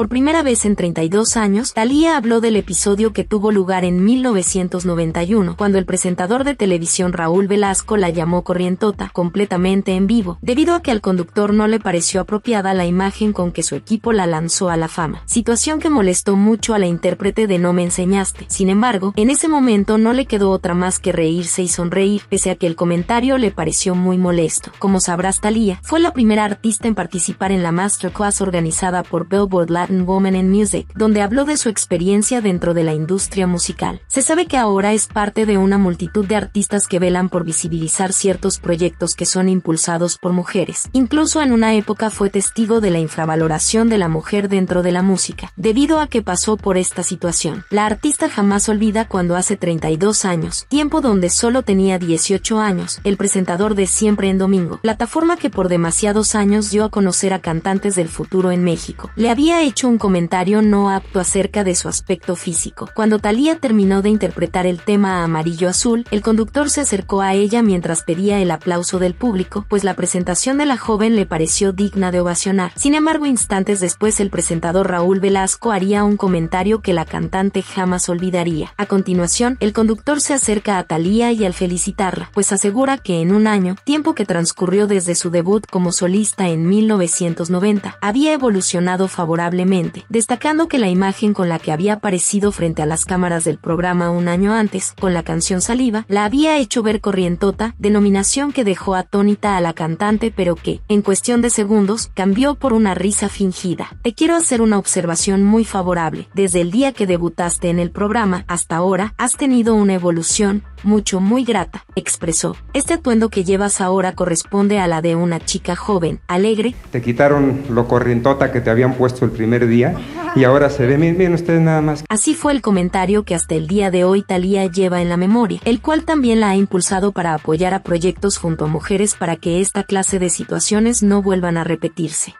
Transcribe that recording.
Por primera vez en 32 años, Talía habló del episodio que tuvo lugar en 1991, cuando el presentador de televisión Raúl Velasco la llamó corrientota, completamente en vivo, debido a que al conductor no le pareció apropiada la imagen con que su equipo la lanzó a la fama, situación que molestó mucho a la intérprete de No me enseñaste. Sin embargo, en ese momento no le quedó otra más que reírse y sonreír, pese a que el comentario le pareció muy molesto. Como sabrás, Thalía, fue la primera artista en participar en la masterclass organizada por Billboard Woman in Music, donde habló de su experiencia dentro de la industria musical. Se sabe que ahora es parte de una multitud de artistas que velan por visibilizar ciertos proyectos que son impulsados por mujeres. Incluso en una época fue testigo de la infravaloración de la mujer dentro de la música, debido a que pasó por esta situación. La artista jamás olvida cuando hace 32 años, tiempo donde solo tenía 18 años, el presentador de Siempre en Domingo, plataforma que por demasiados años dio a conocer a cantantes del futuro en México. Le había hecho un comentario no apto acerca de su aspecto físico. Cuando Thalía terminó de interpretar el tema Amarillo Azul, el conductor se acercó a ella mientras pedía el aplauso del público, pues la presentación de la joven le pareció digna de ovacionar. Sin embargo, instantes después el presentador Raúl Velasco haría un comentario que la cantante jamás olvidaría. A continuación, el conductor se acerca a Thalía y al felicitarla, pues asegura que en un año, tiempo que transcurrió desde su debut como solista en 1990, había evolucionado favorablemente destacando que la imagen con la que había aparecido frente a las cámaras del programa un año antes, con la canción Saliva, la había hecho ver corrientota, denominación que dejó atónita a la cantante pero que, en cuestión de segundos, cambió por una risa fingida. Te quiero hacer una observación muy favorable. Desde el día que debutaste en el programa hasta ahora, has tenido una evolución, mucho muy grata, expresó. Este atuendo que llevas ahora corresponde a la de una chica joven, alegre. Te quitaron lo corrientota que te habían puesto el primer día y ahora se ve bien, bien ustedes nada más. Así fue el comentario que hasta el día de hoy Talía lleva en la memoria, el cual también la ha impulsado para apoyar a proyectos junto a mujeres para que esta clase de situaciones no vuelvan a repetirse.